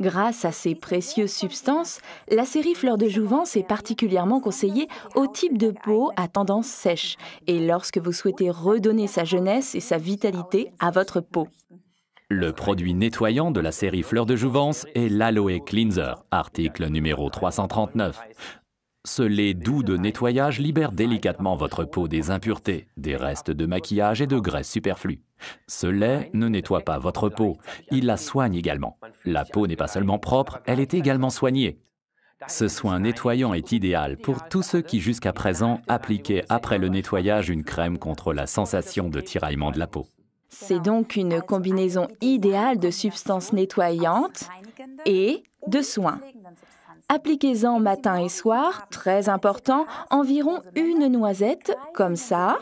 Grâce à ces précieuses substances, la série Fleur de Jouvence est particulièrement conseillée au type de peau à tendance sèche et lorsque vous souhaitez redonner sa jeunesse et sa vitalité à votre peau. Le produit nettoyant de la série Fleur de Jouvence est l'Aloe Cleanser, article numéro 339 ce lait doux de nettoyage libère délicatement votre peau des impuretés, des restes de maquillage et de graisse superflue. Ce lait ne nettoie pas votre peau, il la soigne également. La peau n'est pas seulement propre, elle est également soignée. Ce soin nettoyant est idéal pour tous ceux qui jusqu'à présent appliquaient après le nettoyage une crème contre la sensation de tiraillement de la peau. C'est donc une combinaison idéale de substances nettoyantes et de soins. Appliquez-en matin et soir, très important, environ une noisette, comme ça,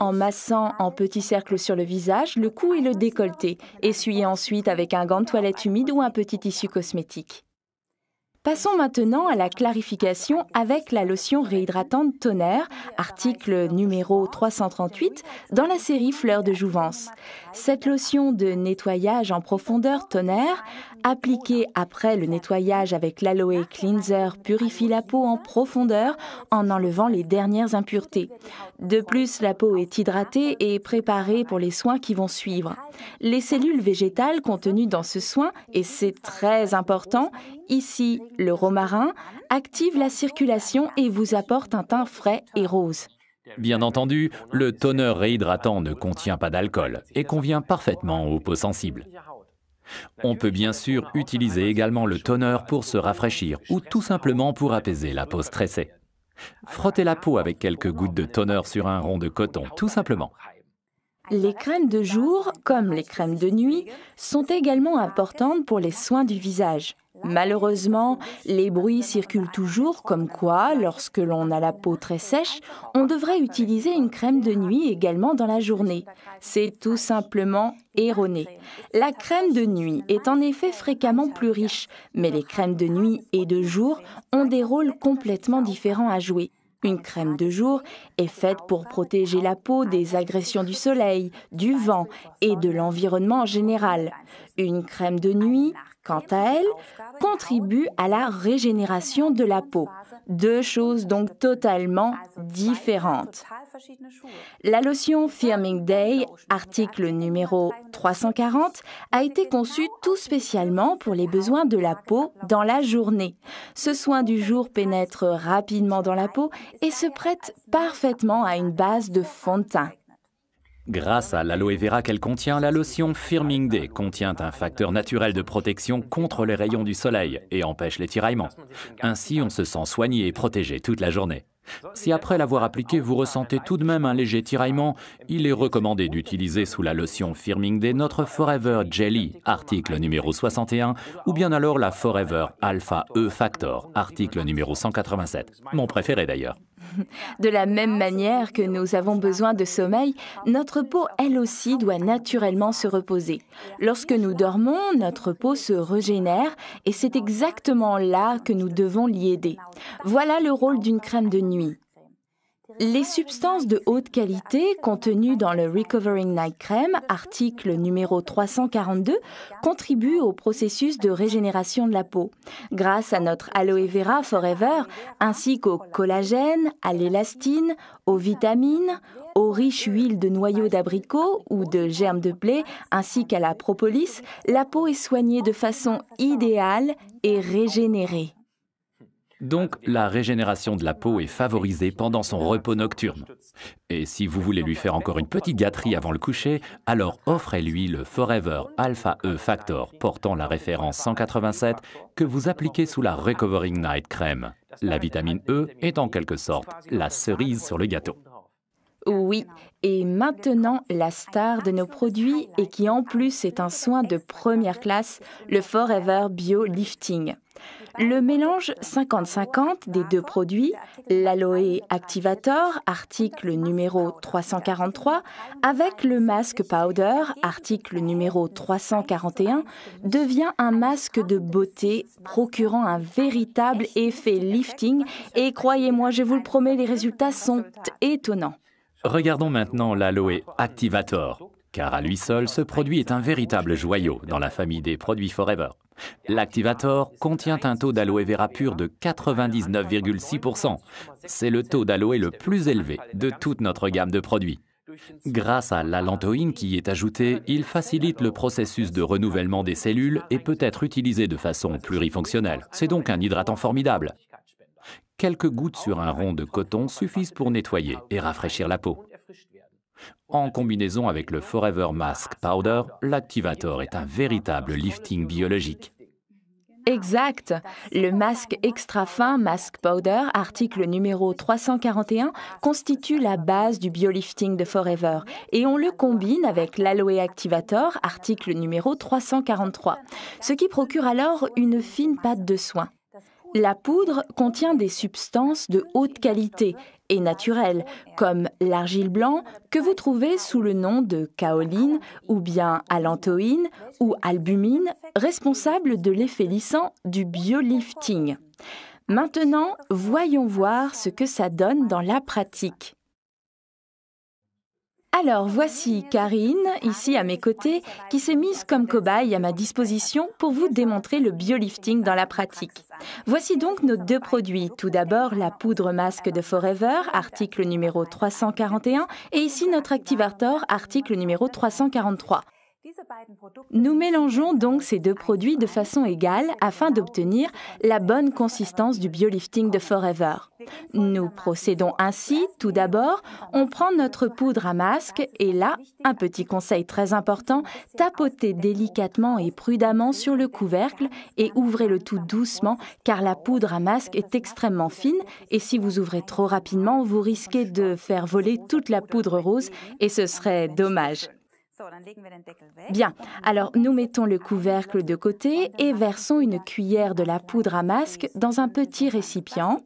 en massant en petits cercles sur le visage, le cou et le décolleté. Essuyez ensuite avec un gant de toilette humide ou un petit tissu cosmétique. Passons maintenant à la clarification avec la lotion réhydratante Tonnerre, article numéro 338 dans la série Fleurs de Jouvence. Cette lotion de nettoyage en profondeur Tonnerre Appliqué après le nettoyage avec l'aloe cleanser purifie la peau en profondeur en enlevant les dernières impuretés. De plus, la peau est hydratée et préparée pour les soins qui vont suivre. Les cellules végétales contenues dans ce soin, et c'est très important, ici le romarin, activent la circulation et vous apportent un teint frais et rose. Bien entendu, le toner réhydratant ne contient pas d'alcool et convient parfaitement aux peaux sensibles. On peut bien sûr utiliser également le toner pour se rafraîchir ou tout simplement pour apaiser la peau stressée. Frottez la peau avec quelques gouttes de toner sur un rond de coton, tout simplement. Les crèmes de jour, comme les crèmes de nuit, sont également importantes pour les soins du visage. Malheureusement, les bruits circulent toujours comme quoi, lorsque l'on a la peau très sèche, on devrait utiliser une crème de nuit également dans la journée. C'est tout simplement erroné. La crème de nuit est en effet fréquemment plus riche, mais les crèmes de nuit et de jour ont des rôles complètement différents à jouer. Une crème de jour est faite pour protéger la peau des agressions du soleil, du vent et de l'environnement en général. Une crème de nuit quant à elle, contribue à la régénération de la peau. Deux choses donc totalement différentes. La lotion Firming Day, article numéro 340, a été conçue tout spécialement pour les besoins de la peau dans la journée. Ce soin du jour pénètre rapidement dans la peau et se prête parfaitement à une base de fond de teint. Grâce à l'aloe vera qu'elle contient, la lotion Firming Day contient un facteur naturel de protection contre les rayons du soleil et empêche les tiraillements. Ainsi, on se sent soigné et protégé toute la journée. Si après l'avoir appliqué, vous ressentez tout de même un léger tiraillement, il est recommandé d'utiliser sous la lotion Firming Day notre Forever Jelly, article numéro 61, ou bien alors la Forever Alpha E Factor, article numéro 187, mon préféré d'ailleurs. De la même manière que nous avons besoin de sommeil, notre peau, elle aussi, doit naturellement se reposer. Lorsque nous dormons, notre peau se régénère et c'est exactement là que nous devons l'y aider. Voilà le rôle d'une crème de nuit. Les substances de haute qualité contenues dans le Recovering Night Cream, article numéro 342, contribuent au processus de régénération de la peau. Grâce à notre aloe vera forever, ainsi qu'au collagène, à l'élastine, aux vitamines, aux riches huiles de noyaux d'abricot ou de germes de blé, ainsi qu'à la propolis, la peau est soignée de façon idéale et régénérée. Donc la régénération de la peau est favorisée pendant son repos nocturne. Et si vous voulez lui faire encore une petite gâterie avant le coucher, alors offrez-lui le Forever Alpha E Factor portant la référence 187 que vous appliquez sous la Recovering Night Crème. La vitamine E est en quelque sorte la cerise sur le gâteau. Oui, et maintenant la star de nos produits et qui en plus est un soin de première classe, le Forever Bio Lifting. Le mélange 50-50 des deux produits, l'Aloe Activator, article numéro 343, avec le masque powder, article numéro 341, devient un masque de beauté procurant un véritable effet lifting et croyez-moi, je vous le promets, les résultats sont étonnants. Regardons maintenant l'Aloe Activator, car à lui seul, ce produit est un véritable joyau dans la famille des produits Forever. L'activator contient un taux d'aloe vera pur de 99,6%. C'est le taux d'aloe le plus élevé de toute notre gamme de produits. Grâce à l'alantoïne qui y est ajoutée, il facilite le processus de renouvellement des cellules et peut être utilisé de façon plurifonctionnelle. C'est donc un hydratant formidable. Quelques gouttes sur un rond de coton suffisent pour nettoyer et rafraîchir la peau. En combinaison avec le Forever Mask Powder, l'activator est un véritable lifting biologique. Exact. Le masque extra fin Mask Powder, article numéro 341, constitue la base du biolifting de Forever et on le combine avec l'Aloe Activator, article numéro 343, ce qui procure alors une fine pâte de soin. La poudre contient des substances de haute qualité et naturelles, comme l'argile blanc que vous trouvez sous le nom de kaoline ou bien alantoïne ou albumine, responsable de l'effet lissant du biolifting. Maintenant, voyons voir ce que ça donne dans la pratique. Alors voici Karine, ici à mes côtés, qui s'est mise comme cobaye à ma disposition pour vous démontrer le biolifting dans la pratique. Voici donc nos deux produits. Tout d'abord la poudre masque de Forever, article numéro 341, et ici notre Activator, article numéro 343. Nous mélangeons donc ces deux produits de façon égale afin d'obtenir la bonne consistance du biolifting de Forever. Nous procédons ainsi, tout d'abord, on prend notre poudre à masque et là, un petit conseil très important, tapotez délicatement et prudemment sur le couvercle et ouvrez le tout doucement car la poudre à masque est extrêmement fine et si vous ouvrez trop rapidement, vous risquez de faire voler toute la poudre rose et ce serait dommage. Bien, alors nous mettons le couvercle de côté et versons une cuillère de la poudre à masque dans un petit récipient.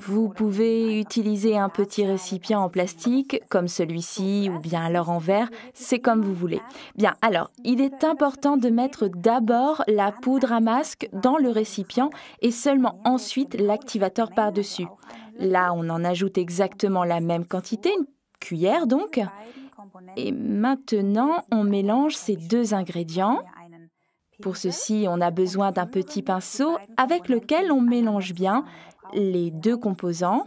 Vous pouvez utiliser un petit récipient en plastique comme celui-ci ou bien alors en verre, c'est comme vous voulez. Bien, alors, il est important de mettre d'abord la poudre à masque dans le récipient et seulement ensuite l'activateur par-dessus. Là, on en ajoute exactement la même quantité, une cuillère donc. Et maintenant, on mélange ces deux ingrédients. Pour ceci, on a besoin d'un petit pinceau avec lequel on mélange bien les deux composants.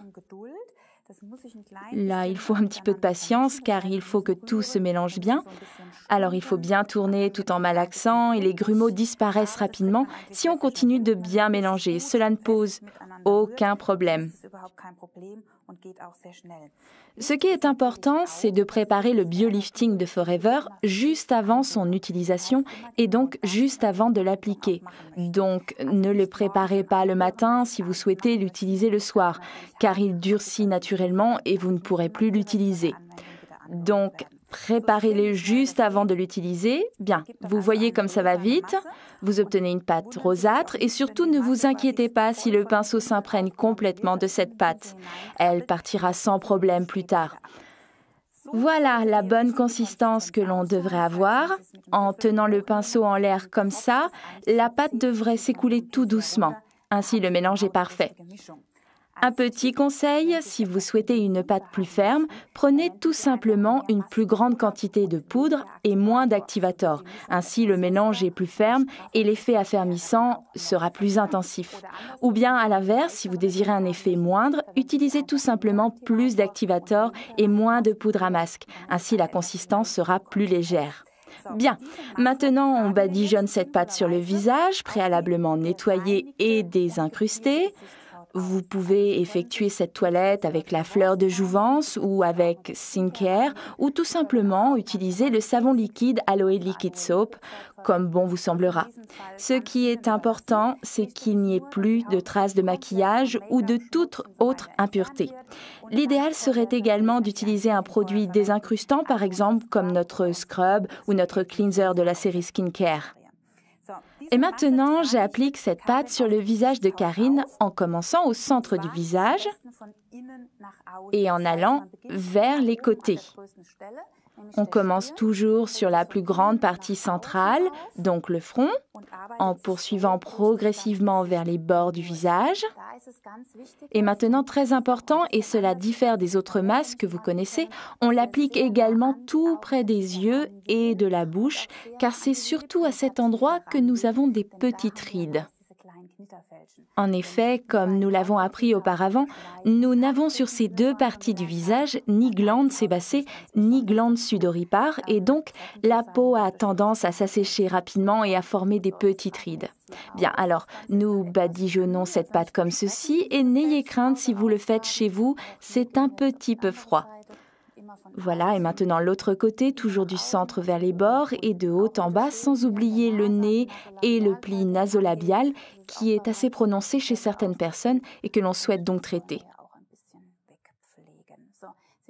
Là, il faut un petit peu de patience car il faut que tout se mélange bien. Alors il faut bien tourner tout en malaxant et les grumeaux disparaissent rapidement si on continue de bien mélanger. Cela ne pose aucun problème. Ce qui est important, c'est de préparer le bio lifting de Forever juste avant son utilisation et donc juste avant de l'appliquer. Donc ne le préparez pas le matin si vous souhaitez l'utiliser le soir, car il durcit naturellement et vous ne pourrez plus l'utiliser. Donc Préparez-le juste avant de l'utiliser. Bien, vous voyez comme ça va vite. Vous obtenez une pâte rosâtre et surtout ne vous inquiétez pas si le pinceau s'imprègne complètement de cette pâte. Elle partira sans problème plus tard. Voilà la bonne consistance que l'on devrait avoir. En tenant le pinceau en l'air comme ça, la pâte devrait s'écouler tout doucement. Ainsi, le mélange est parfait. Un petit conseil, si vous souhaitez une pâte plus ferme, prenez tout simplement une plus grande quantité de poudre et moins d'activator. Ainsi, le mélange est plus ferme et l'effet affermissant sera plus intensif. Ou bien, à l'inverse, si vous désirez un effet moindre, utilisez tout simplement plus d'activator et moins de poudre à masque. Ainsi, la consistance sera plus légère. Bien, maintenant on badigeonne cette pâte sur le visage, préalablement nettoyée et désincrustée. Vous pouvez effectuer cette toilette avec la fleur de jouvence ou avec Sincare ou tout simplement utiliser le savon liquide Aloe Liquid Soap comme bon vous semblera. Ce qui est important, c'est qu'il n'y ait plus de traces de maquillage ou de toute autre impureté. L'idéal serait également d'utiliser un produit désincrustant, par exemple comme notre scrub ou notre cleanser de la série Skincare. Et maintenant, j'applique cette pâte sur le visage de Karine en commençant au centre du visage et en allant vers les côtés. On commence toujours sur la plus grande partie centrale, donc le front, en poursuivant progressivement vers les bords du visage. Et maintenant, très important, et cela diffère des autres masques que vous connaissez, on l'applique également tout près des yeux et de la bouche, car c'est surtout à cet endroit que nous avons des petites rides. En effet, comme nous l'avons appris auparavant, nous n'avons sur ces deux parties du visage ni glande sébacée ni glande sudoripare et donc la peau a tendance à s'assécher rapidement et à former des petites rides. Bien, alors nous badigeonnons cette pâte comme ceci et n'ayez crainte si vous le faites chez vous, c'est un petit peu froid. Voilà, et maintenant l'autre côté, toujours du centre vers les bords et de haut en bas, sans oublier le nez et le pli nasolabial qui est assez prononcé chez certaines personnes et que l'on souhaite donc traiter.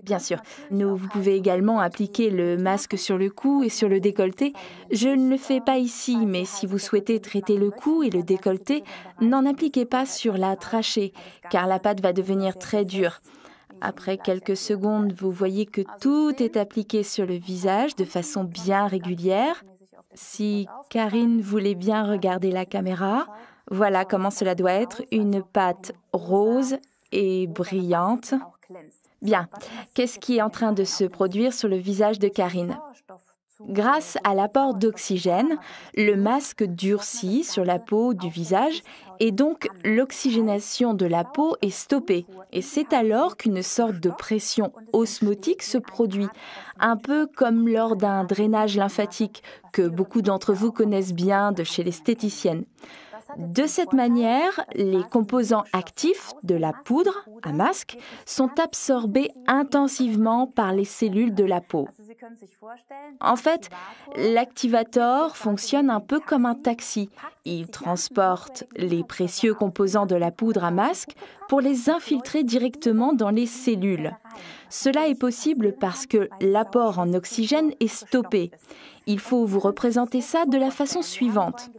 Bien sûr, vous pouvez également appliquer le masque sur le cou et sur le décolleté. Je ne le fais pas ici, mais si vous souhaitez traiter le cou et le décolleté, n'en appliquez pas sur la trachée, car la pâte va devenir très dure. Après quelques secondes, vous voyez que tout est appliqué sur le visage de façon bien régulière. Si Karine voulait bien regarder la caméra, voilà comment cela doit être, une pâte rose et brillante. Bien, qu'est-ce qui est en train de se produire sur le visage de Karine Grâce à l'apport d'oxygène, le masque durcit sur la peau du visage et donc l'oxygénation de la peau est stoppée. Et c'est alors qu'une sorte de pression osmotique se produit, un peu comme lors d'un drainage lymphatique que beaucoup d'entre vous connaissent bien de chez l'esthéticienne. De cette manière, les composants actifs de la poudre à masque sont absorbés intensivement par les cellules de la peau. En fait, l'activator fonctionne un peu comme un taxi. Il transporte les précieux composants de la poudre à masque pour les infiltrer directement dans les cellules. Cela est possible parce que l'apport en oxygène est stoppé. Il faut vous représenter ça de la façon suivante.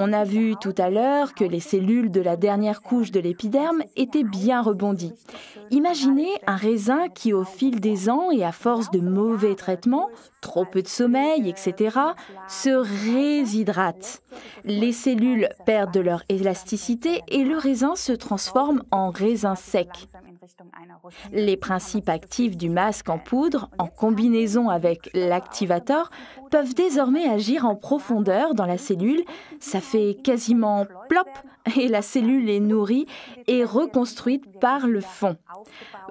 On a vu tout à l'heure que les cellules de la dernière couche de l'épiderme étaient bien rebondies. Imaginez un raisin qui, au fil des ans et à force de mauvais traitements, trop peu de sommeil, etc., se réshydrate. Les cellules perdent leur élasticité et le raisin se transforme en raisin sec. Les principes actifs du masque en poudre, en combinaison avec l'activator, peuvent désormais agir en profondeur dans la cellule. Ça fait quasiment plop et la cellule est nourrie et reconstruite par le fond.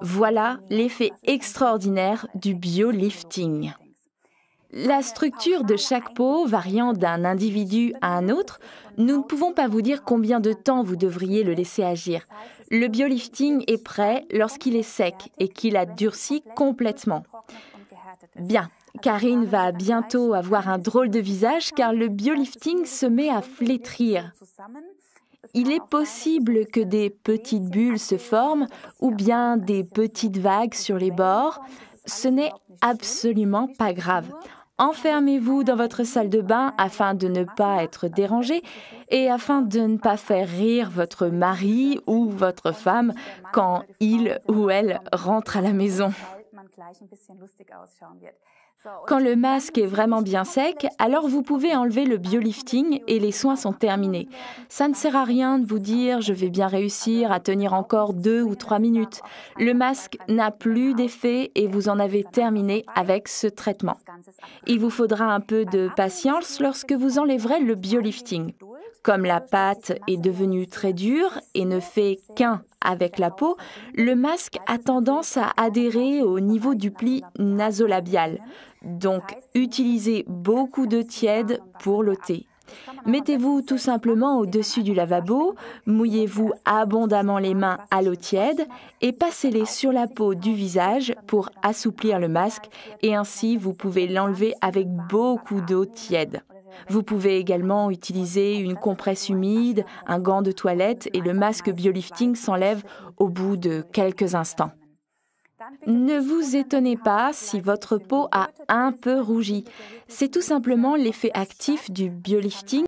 Voilà l'effet extraordinaire du biolifting. La structure de chaque peau variant d'un individu à un autre, nous ne pouvons pas vous dire combien de temps vous devriez le laisser agir. Le biolifting est prêt lorsqu'il est sec et qu'il a durci complètement. Bien, Karine va bientôt avoir un drôle de visage car le biolifting se met à flétrir. Il est possible que des petites bulles se forment ou bien des petites vagues sur les bords. Ce n'est absolument pas grave. Enfermez-vous dans votre salle de bain afin de ne pas être dérangé et afin de ne pas faire rire votre mari ou votre femme quand il ou elle rentre à la maison. Quand le masque est vraiment bien sec, alors vous pouvez enlever le biolifting et les soins sont terminés. Ça ne sert à rien de vous dire je vais bien réussir à tenir encore deux ou trois minutes. Le masque n'a plus d'effet et vous en avez terminé avec ce traitement. Il vous faudra un peu de patience lorsque vous enlèverez le biolifting. Comme la pâte est devenue très dure et ne fait qu'un avec la peau, le masque a tendance à adhérer au niveau du pli nasolabial. Donc utilisez beaucoup d'eau tiède pour l'ôter. Mettez-vous tout simplement au-dessus du lavabo, mouillez-vous abondamment les mains à l'eau tiède et passez-les sur la peau du visage pour assouplir le masque et ainsi vous pouvez l'enlever avec beaucoup d'eau tiède. Vous pouvez également utiliser une compresse humide, un gant de toilette et le masque biolifting s'enlève au bout de quelques instants. Ne vous étonnez pas si votre peau a un peu rougi. C'est tout simplement l'effet actif du biolifting